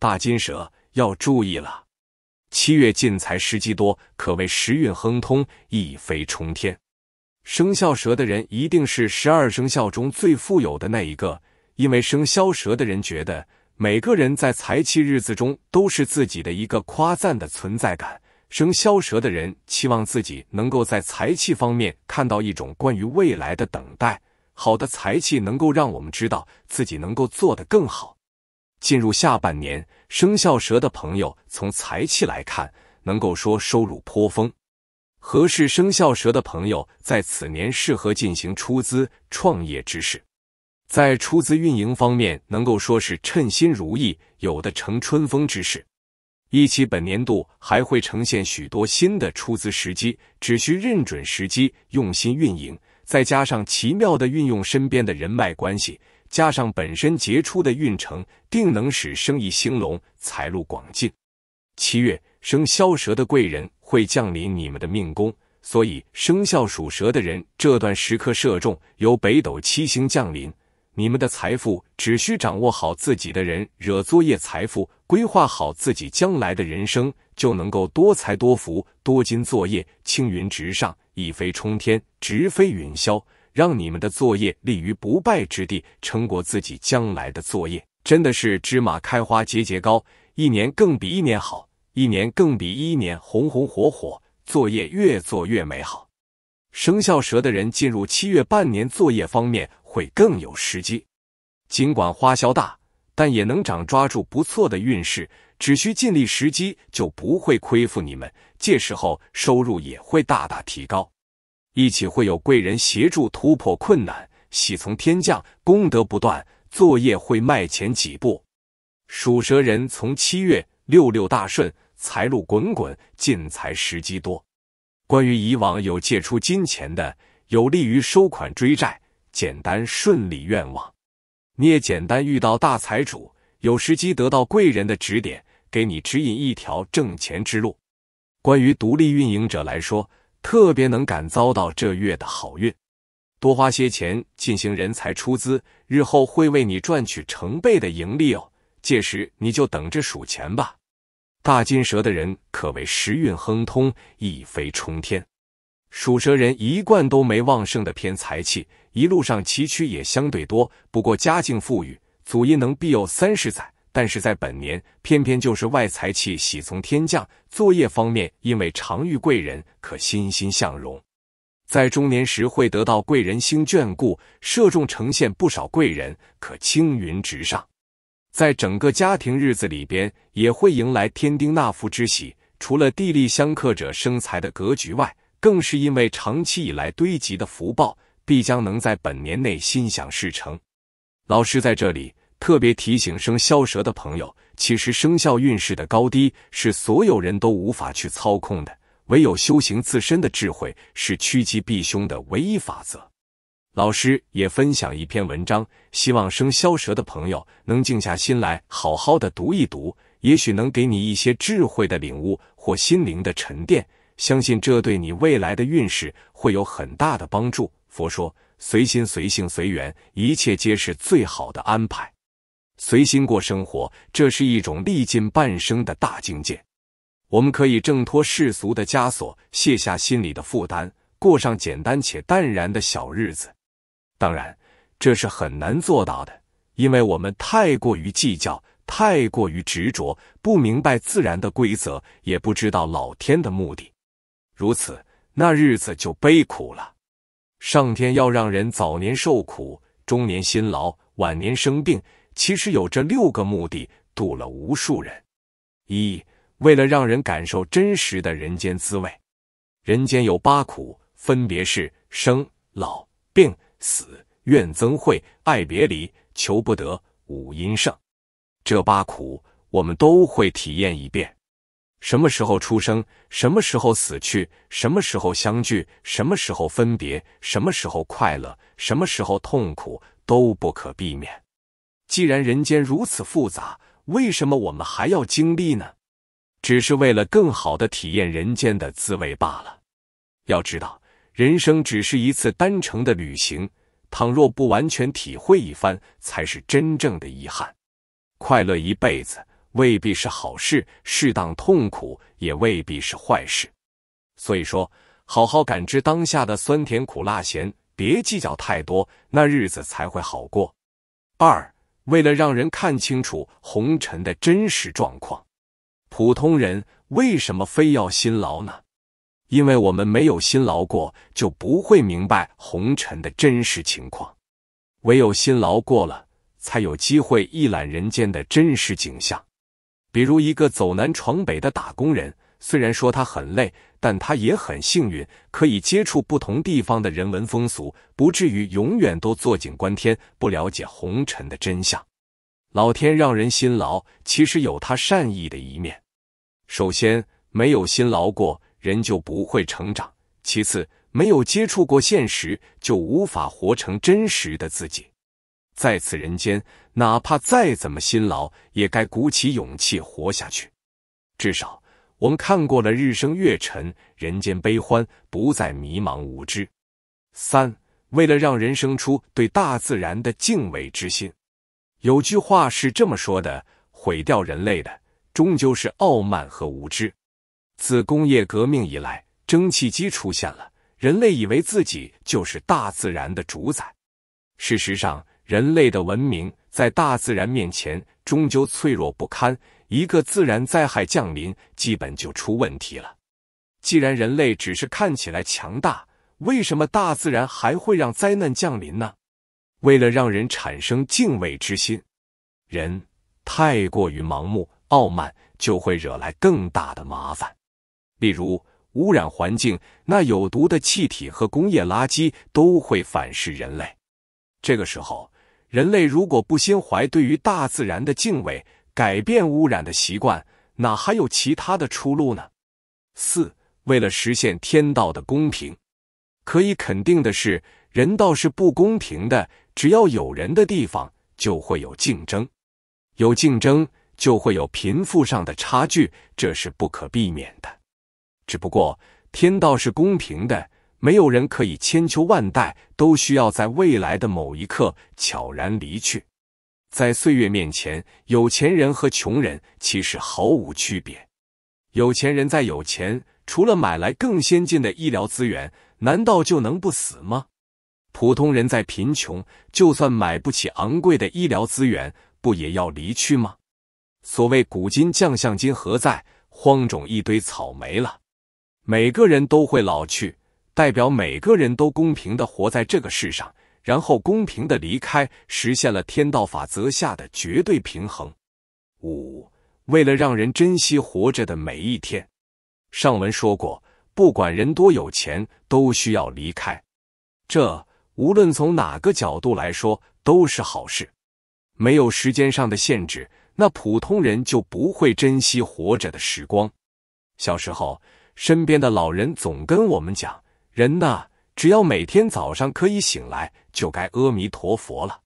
大金蛇要注意了，七月进财时机多，可谓时运亨通，一飞冲天。生肖蛇的人一定是十二生肖中最富有的那一个，因为生肖蛇的人觉得每个人在财气日子中都是自己的一个夸赞的存在感。生肖蛇的人期望自己能够在财气方面看到一种关于未来的等待，好的财气能够让我们知道自己能够做得更好。进入下半年，生肖蛇的朋友从财气来看，能够说收入颇丰。合适生肖蛇的朋友，在此年适合进行出资创业之事，在出资运营方面，能够说是称心如意，有的成春风之势。预期本年度还会呈现许多新的出资时机，只需认准时机，用心运营，再加上奇妙的运用身边的人脉关系。加上本身杰出的运程，定能使生意兴隆，财路广进。七月生肖蛇的贵人会降临你们的命宫，所以生肖属蛇的人这段时刻射中，由北斗七星降临，你们的财富只需掌握好自己的人惹作业财富，规划好自己将来的人生，就能够多财多福，多金作业，青云直上，一飞冲天，直飞云霄。让你们的作业立于不败之地，撑过自己将来的作业，真的是芝麻开花节节高，一年更比一年好，一年更比一年红红火火，作业越做越美好。生肖蛇的人进入七月，半年作业方面会更有时机，尽管花销大，但也能掌抓住不错的运势，只需尽力时机就不会亏负你们，届时候收入也会大大提高。一起会有贵人协助突破困难，喜从天降，功德不断，作业会迈前几步。属蛇人从七月六六大顺，财路滚滚，进财时机多。关于以往有借出金钱的，有利于收款追债，简单顺利。愿望你也简单遇到大财主，有时机得到贵人的指点，给你指引一条挣钱之路。关于独立运营者来说。特别能感遭到这月的好运，多花些钱进行人才出资，日后会为你赚取成倍的盈利哦。届时你就等着数钱吧。大金蛇的人可谓时运亨通，一飞冲天。属蛇人一贯都没旺盛的偏财气，一路上崎岖也相对多，不过家境富裕，祖业能庇佑三十载。但是在本年，偏偏就是外财气喜从天降。作业方面，因为常遇贵人，可欣欣向荣。在中年时会得到贵人星眷顾，射中呈现不少贵人，可青云直上。在整个家庭日子里边，也会迎来天丁纳福之喜。除了地利相克者生财的格局外，更是因为长期以来堆积的福报，必将能在本年内心想事成。老师在这里。特别提醒生肖蛇的朋友，其实生肖运势的高低是所有人都无法去操控的，唯有修行自身的智慧是趋吉避凶的唯一法则。老师也分享一篇文章，希望生肖蛇的朋友能静下心来好好的读一读，也许能给你一些智慧的领悟或心灵的沉淀，相信这对你未来的运势会有很大的帮助。佛说，随心随性随缘，一切皆是最好的安排。随心过生活，这是一种历尽半生的大境界。我们可以挣脱世俗的枷锁，卸下心里的负担，过上简单且淡然的小日子。当然，这是很难做到的，因为我们太过于计较，太过于执着，不明白自然的规则，也不知道老天的目的。如此，那日子就悲苦了。上天要让人早年受苦，中年辛劳，晚年生病。其实有这六个目的，渡了无数人。一，为了让人感受真实的人间滋味。人间有八苦，分别是生、老、病、死、怨、憎、会、爱、别、离、求不得、五阴盛。这八苦，我们都会体验一遍。什么时候出生，什么时候死去，什么时候相聚，什么时候分别，什么时候快乐，什么时候痛苦，都不可避免。既然人间如此复杂，为什么我们还要经历呢？只是为了更好的体验人间的滋味罢了。要知道，人生只是一次单程的旅行，倘若不完全体会一番，才是真正的遗憾。快乐一辈子未必是好事，适当痛苦也未必是坏事。所以说，好好感知当下的酸甜苦辣咸，别计较太多，那日子才会好过。二。为了让人看清楚红尘的真实状况，普通人为什么非要辛劳呢？因为我们没有辛劳过，就不会明白红尘的真实情况。唯有辛劳过了，才有机会一览人间的真实景象。比如一个走南闯北的打工人，虽然说他很累。但他也很幸运，可以接触不同地方的人文风俗，不至于永远都坐井观天，不了解红尘的真相。老天让人辛劳，其实有他善意的一面。首先，没有辛劳过，人就不会成长；其次，没有接触过现实，就无法活成真实的自己。在此人间，哪怕再怎么辛劳，也该鼓起勇气活下去，至少。我们看过了日升月沉，人间悲欢，不再迷茫无知。三，为了让人生出对大自然的敬畏之心，有句话是这么说的：毁掉人类的，终究是傲慢和无知。自工业革命以来，蒸汽机出现了，人类以为自己就是大自然的主宰。事实上，人类的文明在大自然面前，终究脆弱不堪。一个自然灾害降临，基本就出问题了。既然人类只是看起来强大，为什么大自然还会让灾难降临呢？为了让人产生敬畏之心，人太过于盲目、傲慢，就会惹来更大的麻烦。例如，污染环境，那有毒的气体和工业垃圾都会反噬人类。这个时候，人类如果不心怀对于大自然的敬畏，改变污染的习惯，哪还有其他的出路呢？四，为了实现天道的公平，可以肯定的是，人道是不公平的。只要有人的地方，就会有竞争，有竞争就会有贫富上的差距，这是不可避免的。只不过天道是公平的，没有人可以千秋万代，都需要在未来的某一刻悄然离去。在岁月面前，有钱人和穷人其实毫无区别。有钱人在有钱，除了买来更先进的医疗资源，难道就能不死吗？普通人在贫穷，就算买不起昂贵的医疗资源，不也要离去吗？所谓古今将相今何在，荒冢一堆草没了。每个人都会老去，代表每个人都公平的活在这个世上。然后公平的离开，实现了天道法则下的绝对平衡。五，为了让人珍惜活着的每一天。上文说过，不管人多有钱，都需要离开。这无论从哪个角度来说，都是好事。没有时间上的限制，那普通人就不会珍惜活着的时光。小时候，身边的老人总跟我们讲，人呐，只要每天早上可以醒来。就该阿弥陀佛了，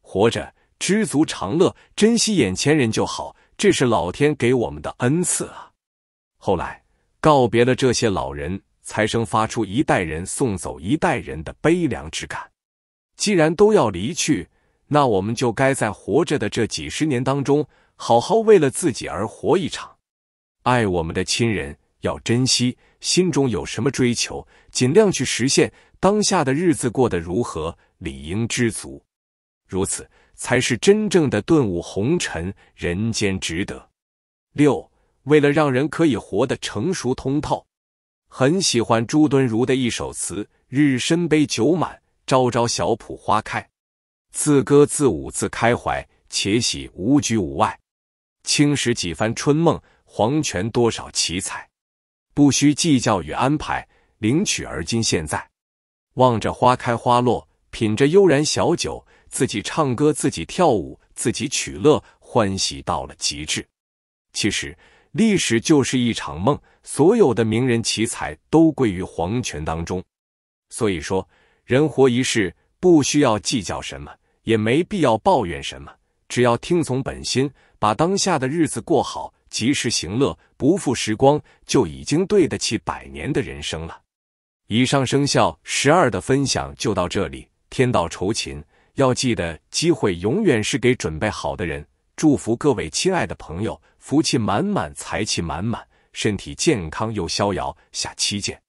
活着知足常乐，珍惜眼前人就好，这是老天给我们的恩赐啊。后来告别了这些老人，才生发出一代人送走一代人的悲凉之感。既然都要离去，那我们就该在活着的这几十年当中，好好为了自己而活一场，爱我们的亲人要珍惜。心中有什么追求，尽量去实现。当下的日子过得如何，理应知足。如此，才是真正的顿悟红尘，人间值得。六，为了让人可以活得成熟通透，很喜欢朱敦儒的一首词：日深杯酒满，朝朝小圃花开。自歌自舞自开怀，且喜无拘无碍。青史几番春梦，黄泉多少奇才。不需计较与安排，领取而今现在，望着花开花落，品着悠然小酒，自己唱歌，自己跳舞，自己取乐，欢喜到了极致。其实历史就是一场梦，所有的名人奇才都归于黄泉当中。所以说，人活一世，不需要计较什么，也没必要抱怨什么，只要听从本心，把当下的日子过好。及时行乐，不负时光，就已经对得起百年的人生了。以上生肖十二的分享就到这里。天道酬勤，要记得，机会永远是给准备好的人。祝福各位亲爱的朋友，福气满满，财气满满，身体健康又逍遥。下期见。